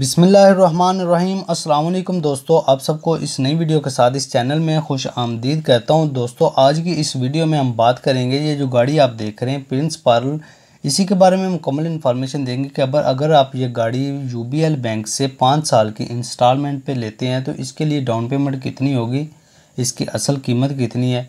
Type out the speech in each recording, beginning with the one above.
बिसमीम्स दोस्तों आप सबको इस नई वीडियो के साथ इस चैनल में खुश आमदीद कहता हूं दोस्तों आज की इस वीडियो में हम बात करेंगे ये जो गाड़ी आप देख रहे हैं प्रिंस पार्ल इसी के बारे में मुकम्मल इन्फॉर्मेशन देंगे कि अगर अगर आप ये गाड़ी यू बैंक से पाँच साल की इंस्टॉलमेंट पर लेते हैं तो इसके लिए डाउन पेमेंट कितनी होगी इसकी असल कीमत कितनी है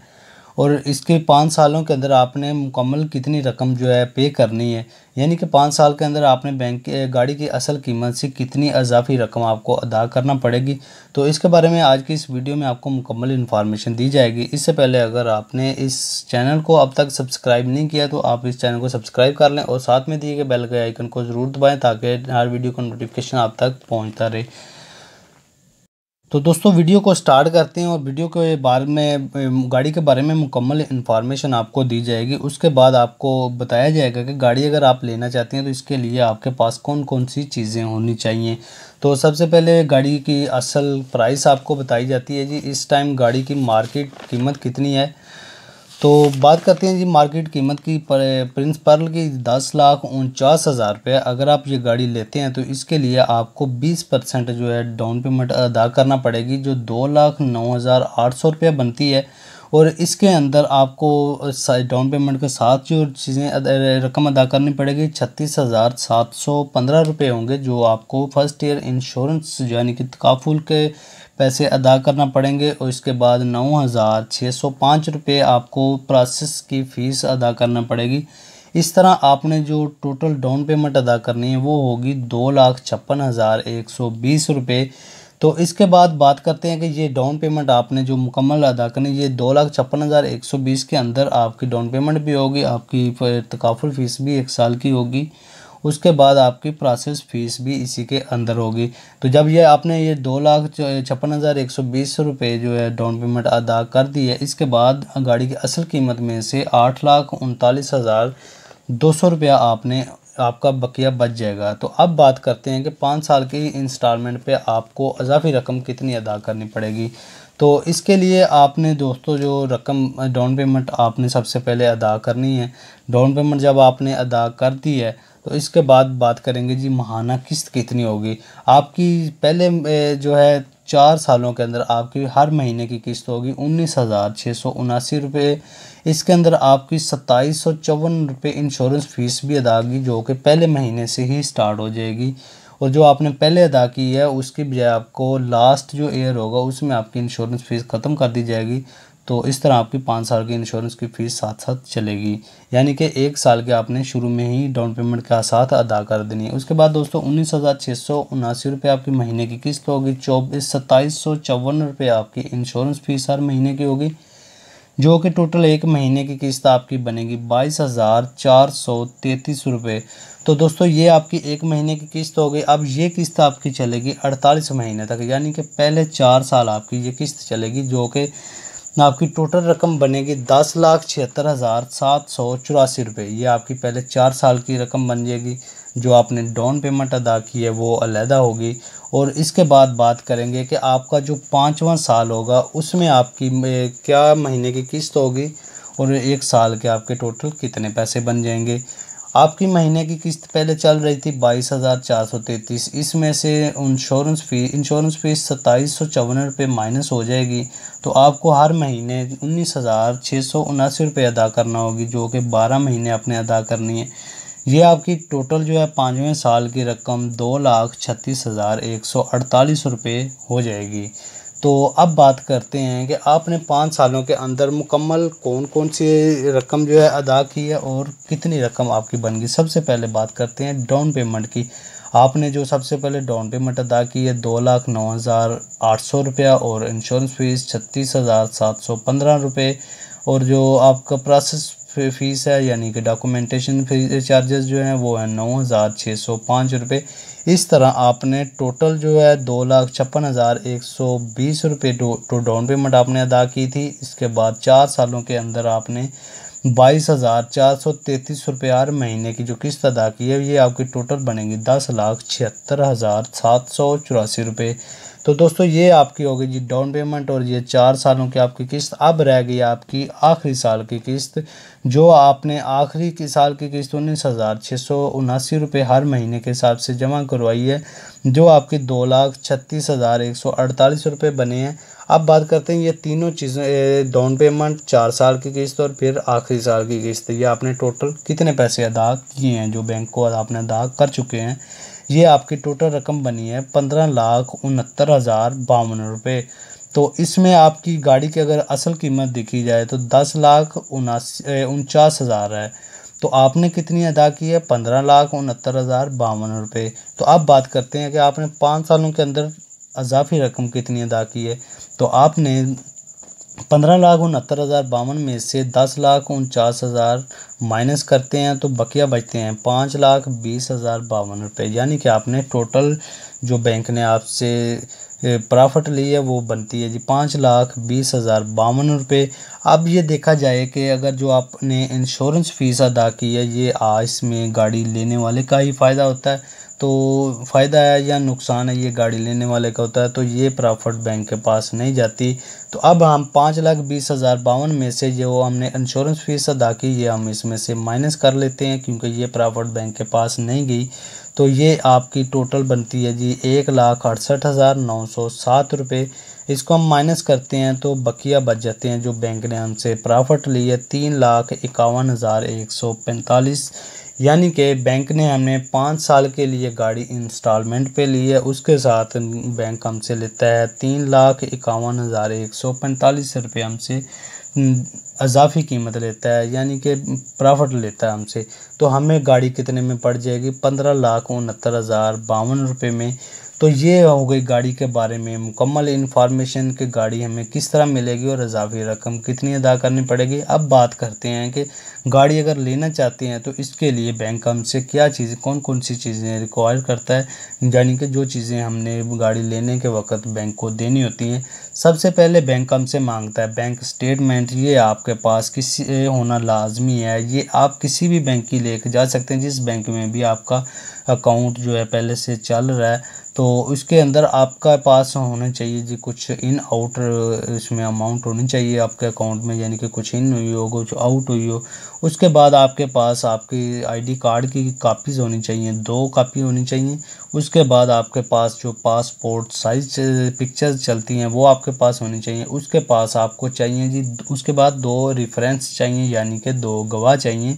और इसके पाँच सालों के अंदर आपने मुकम्मल कितनी रकम जो है पे करनी है यानी कि पाँच साल के अंदर आपने बैंक गाड़ी की असल कीमत से कितनी अजाफी रकम आपको अदा करना पड़ेगी तो इसके बारे में आज की इस वीडियो में आपको मुकम्मल इन्फॉर्मेशन दी जाएगी इससे पहले अगर आपने इस चैनल को अब तक सब्सक्राइब नहीं किया तो आप इस चैनल को सब्सक्राइब कर लें और साथ में दिए गए बेल के आइकन को ज़रूर दबाएँ ताकि हर वीडियो का नोटिफिकेशन आप तक पहुँचता रहे तो दोस्तों वीडियो को स्टार्ट करते हैं और वीडियो के बारे में गाड़ी के बारे में मुकम्मल इन्फॉर्मेशन आपको दी जाएगी उसके बाद आपको बताया जाएगा कि गाड़ी अगर आप लेना चाहते हैं तो इसके लिए आपके पास कौन कौन सी चीज़ें होनी चाहिए तो सबसे पहले गाड़ी की असल प्राइस आपको बताई जाती है जी इस टाइम गाड़ी की मार्केट कीमत कितनी है तो बात करते हैं जी मार्केट कीमत की प्रिंस पर्ल की दस लाख उनचास हज़ार रुपये अगर आप ये गाड़ी लेते हैं तो इसके लिए आपको बीस परसेंट जो है डाउन पेमेंट अदा करना पड़ेगी जो दो लाख नौ हज़ार आठ सौ रुपये बनती है और इसके अंदर आपको डाउन पेमेंट के साथ जो चीज़ें रकम अदा करनी पड़ेगी छत्तीस हज़ार सात सौ पंद्रह रुपये होंगे जो आपको फ़र्स्ट ईयर इंश्योरेंस यानी कि तकाफुल के पैसे अदा करना पड़ेंगे और इसके बाद नौ हज़ार छः सौ पाँच रुपये आपको प्रोसेस की फ़ीस अदा करना पड़ेगी इस तरह आपने जो टोटल डाउन पेमेंट अदा करनी है वो होगी दो लाख छप्पन हज़ार एक सौ बीस रुपये तो इसके बाद बात करते हैं कि ये डाउन पेमेंट आपने जो मुकम्मल अदा करनी ये दो लाख छप्पन हज़ार एक सौ बीस के अंदर आपकी डाउन पेमेंट भी होगी आपकी तकाफुल फ़ीस भी एक साल की होगी उसके बाद आपकी प्रोसेस फ़ीस भी इसी के अंदर होगी तो जब ये आपने ये दो लाख छप्पन हज़ार एक सौ बीस रुपये जो है डाउन पेमेंट अदा कर दी है इसके बाद गाड़ी की असल कीमत में से आठ लाख उनतालीस हज़ार दो सौ रुपया आपने आपका बकिया बच जाएगा तो अब बात करते हैं कि पाँच साल की इंस्टॉलमेंट पे आपको अजाफी रकम कितनी अदा करनी पड़ेगी तो इसके लिए आपने दोस्तों जो रकम डाउन पेमेंट आपने सबसे पहले अदा करनी है डाउन पेमेंट जब आपने अदा कर दी है तो इसके बाद बात करेंगे जी महाना किस्त कितनी होगी आपकी पहले जो है चार सालों के अंदर आपकी हर महीने की किस्त होगी उन्नीस हज़ार छः सौ उनासी रुपये इसके अंदर आपकी सत्ताईस सौ चौवन रुपये इंश्योरेंस फ़ीस भी अदा की जो कि पहले महीने से ही स्टार्ट हो जाएगी और जो आपने पहले अदा की है उसकी बजाय आपको लास्ट जो ईयर होगा उसमें आपकी इंश्योरेंस फ़ीस ख़त्म कर दी जाएगी तो इस तरह आपकी पाँच साल की इंश्योरेंस की फ़ीस साथ साथ चलेगी यानी कि एक साल के आपने शुरू में ही डाउन पेमेंट का साथ अदा कर देनी है उसके बाद दोस्तों उन्नीस हज़ार छः सौ उनासी रुपये आपकी महीने की किस्त होगी चौबीस सत्ताईस सौ चौवन रुपये आपकी इंश्योरेंस फ़ीस हर महीने की होगी जो कि टोटल एक महीने की किस्त आपकी बनेगी बाईस हज़ार चार सौ तैंतीस रुपये तो दोस्तों ये आपकी एक महीने की किस्त हो गई अब ये किस्त आपकी चलेगी अड़तालीस महीने तक यानी कि पहले चार साल आपकी ये किस्त चलेगी जो कि आपकी टोटल रकम बनेगी दस लाख छिहत्तर हज़ार सात सौ चौरासी रुपये ये आपकी पहले चार साल की रकम बन जाएगी जो आपने डाउन पेमेंट अदा की है वो अलहदा होगी और इसके बाद बात करेंगे कि आपका जो पाँचवा साल होगा उसमें आपकी क्या महीने की किस्त होगी और एक साल के आपके टोटल कितने पैसे बन जाएंगे आपकी महीने की किस्त पहले चल रही थी बाईस हज़ार चार सौ तैंतीस इसमें से इंश्योरेंस फ़ी इंश्योरेंस फ़ीस सत्ताईस सौ चौवन रुपये माइनस हो जाएगी तो आपको हर महीने उन्नीस हज़ार छः सौ उनासी रुपये अदा करना होगी जो कि बारह महीने आपने अदा करनी है ये आपकी टोटल जो है पाँचवें साल की रकम दो लाख छत्तीस हज़ार एक सौ अड़तालीस रुपये हो जाएगी तो अब बात करते हैं कि आपने पाँच सालों के अंदर मुकम्मल कौन कौन सी रकम जो है अदा की है और कितनी रकम आपकी बन गई सबसे पहले बात करते हैं डाउन पेमेंट की आपने जो सबसे पहले डाउन पेमेंट अदा की है दो लाख नौ हज़ार आठ सौ रुपया और इंश्योरेंस फीस छत्तीस हज़ार सात सौ पंद्रह रुपये और जो आपका प्रोसेस फीस है यानी कि डॉक्यूमेंटेशन फीस चार्जेस जो हैं वो है नौ हज़ार छः सौ पाँच रुपये इस तरह आपने टोटल जो है दो लाख छप्पन हज़ार एक सौ बीस रुपये टू डाउन पेमेंट आपने अदा की थी इसके बाद चार सालों के अंदर आपने बाईस हज़ार चार सौ तैंतीस रुपये हर महीने की जो किस्त अदा की है ये आपकी टोटल बनेगी दस लाख छिहत्तर हज़ार सात सौ चौरासी रुपये तो दोस्तों ये आपकी होगी जी डाउन पेमेंट और ये चार सालों की आपकी किस्त अब रह गई आपकी आखिरी साल की किस्त जो आपने आखिरी की साल की किस्त उन्नीस हज़ार छः सौ उनासी रुपये हर महीने के हिसाब से जमा करवाई है जो आपकी दो लाख छत्तीस हज़ार एक सौ अड़तालीस रुपये बने हैं अब बात करते हैं ये तीनों चीज़ें डाउन पेमेंट चार साल की किस्त और फिर आखिरी साल की किस्त ये आपने टोटल कितने पैसे अदा किए हैं जो बैंक को आपने अदा कर चुके हैं ये आपकी टोटल रकम बनी है पंद्रह लाख उनहत्तर हज़ार बावन रुपये तो इसमें आपकी गाड़ी की अगर असल कीमत देखी जाए तो दस लाख उनासी उनचास हज़ार है तो आपने कितनी अदा की है पंद्रह लाख उनहत्तर हज़ार बावन रुपये तो अब बात करते हैं कि आपने पाँच सालों के अंदर अजाफी रकम कितनी अदा की है तो आपने पंद्रह लाख उनहत्तर हज़ार बावन में से दस लाख उनचास हज़ार माइनस करते हैं तो बकिया बचते हैं पाँच लाख बीस हज़ार बावन रुपये यानी कि आपने टोटल जो बैंक ने आपसे प्रॉफिट ली है वो बनती है जी पाँच लाख बीस हज़ार बावन रुपये अब ये देखा जाए कि अगर जो आपने इंश्योरेंस फ़ीस अदा की है ये आज में गाड़ी लेने वाले का ही फ़ायदा होता है तो फ़ायदा है या नुकसान है ये गाड़ी लेने वाले का होता है तो ये प्रॉफिट बैंक के पास नहीं जाती तो अब हम पाँच लाख बीस हज़ार बावन में से जो हमने इंश्योरेंस फीस अदा की ये हम इसमें से माइनस कर लेते हैं क्योंकि ये प्रॉफिट बैंक के पास नहीं गई तो ये आपकी टोटल बनती है जी एक लाख अड़सठ हज़ार नौ सौ सात रुपये इसको हम माइनस करते हैं तो बकिया बच जाते हैं जो बैंक ने हमसे प्रॉफिट ली है तीन लाख इक्यावन हज़ार एक सौ पैंतालीस यानी कि बैंक ने हमें पाँच साल के लिए गाड़ी इंस्टॉलमेंट पे ली है उसके साथ बैंक हमसे लेता है तीन लाख इक्यावन हज़ार एक सौ पैंतालीस रुपये हमसे अजाफी कीमत लेता है यानी कि प्रॉफिट लेता है हमसे तो हमें गाड़ी कितने में पड़ जाएगी पंद्रह लाख उनहत्तर हज़ार बावन रुपये में तो ये हो गई गाड़ी के बारे में मुकम्मल इन्फॉर्मेशन कि गाड़ी हमें किस तरह मिलेगी और अजाफी रकम कितनी अदा करनी पड़ेगी अब बात करते हैं कि गाड़ी अगर लेना चाहते हैं तो इसके लिए बैंक हमसे क्या चीज़ें कौन कौन सी चीज़ें रिक्वायर करता है यानी कि जो चीज़ें हमने गाड़ी लेने के वक्त बैंक को देनी होती हैं सबसे पहले बैंक हमसे मांगता है बैंक स्टेटमेंट ये आपके पास किसी होना लाजमी है ये आप किसी भी बैंक की ले जा सकते हैं जिस बैंक में भी आपका अकाउंट जो है पहले से चल रहा है तो उसके अंदर आपका पास होना चाहिए जी कुछ इन आउट इसमें अमाउंट होनी चाहिए आपके अकाउंट में यानी कि कुछ इन हुई हो कुछ आउट हुई हो उसके बाद आपके पास आपकी आईडी कार्ड की कापीज़ होनी चाहिए दो कापी होनी चाहिए उसके बाद आपके पास जो पासपोर्ट साइज पिक्चर्स चलती हैं वो आपके पास होनी चाहिए उसके पास आपको चाहिए जी उसके बाद दो रेफरेंस चाहिए यानी कि दो गवाह चाहिए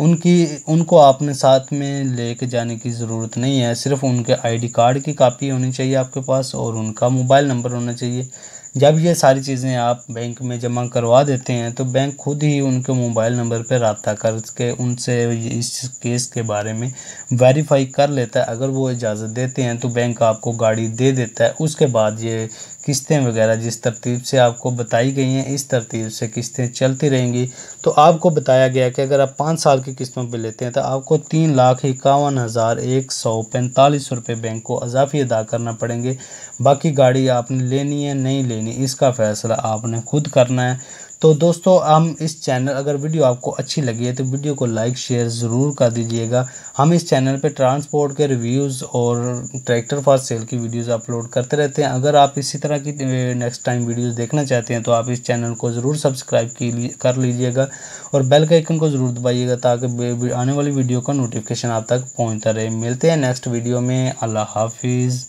उनकी उनको आपने साथ में लेके जाने की ज़रूरत नहीं है सिर्फ उनके आईडी कार्ड की कापी होनी चाहिए आपके पास और उनका मोबाइल नंबर होना चाहिए जब ये सारी चीज़ें आप बैंक में जमा करवा देते हैं तो बैंक खुद ही उनके मोबाइल नंबर पर रबता करके उनसे इस केस के बारे में वेरीफाई कर लेता है अगर वो इजाज़त देते हैं तो बैंक आपको गाड़ी दे देता है उसके बाद ये किस्तें वगैरह जिस तरतीब से आपको बताई गई हैं इस तरतीब से किस्तें चलती रहेंगी तो आपको बताया गया कि अगर आप पाँच साल की किस्तों पर लेते हैं तो आपको तीन लाख इक्यावन हज़ार एक सौ पैंतालीस रुपये बैंक को अजाफी अदा करना पड़ेंगे बाकी गाड़ी आपने लेनी है नहीं लेनी इसका फ़ैसला आपने खुद करना है तो दोस्तों हम इस चैनल अगर वीडियो आपको अच्छी लगी है तो वीडियो को लाइक शेयर ज़रूर कर दीजिएगा हम इस चैनल पे ट्रांसपोर्ट के रिव्यूज़ और ट्रैक्टर फॉर सेल की वीडियोस अपलोड करते रहते हैं अगर आप इसी तरह की नेक्स्ट टाइम वीडियोस देखना चाहते हैं तो आप इस चैनल को ज़रूर सब्सक्राइब की कर लीजिएगा और बेल का आइकन को ज़रूर दबाइएगा ताकि आने वाली वीडियो का नोटिफिकेशन आप तक पहुँचता रहे मिलते हैं नेक्स्ट वीडियो में अल्लाह हाफिज़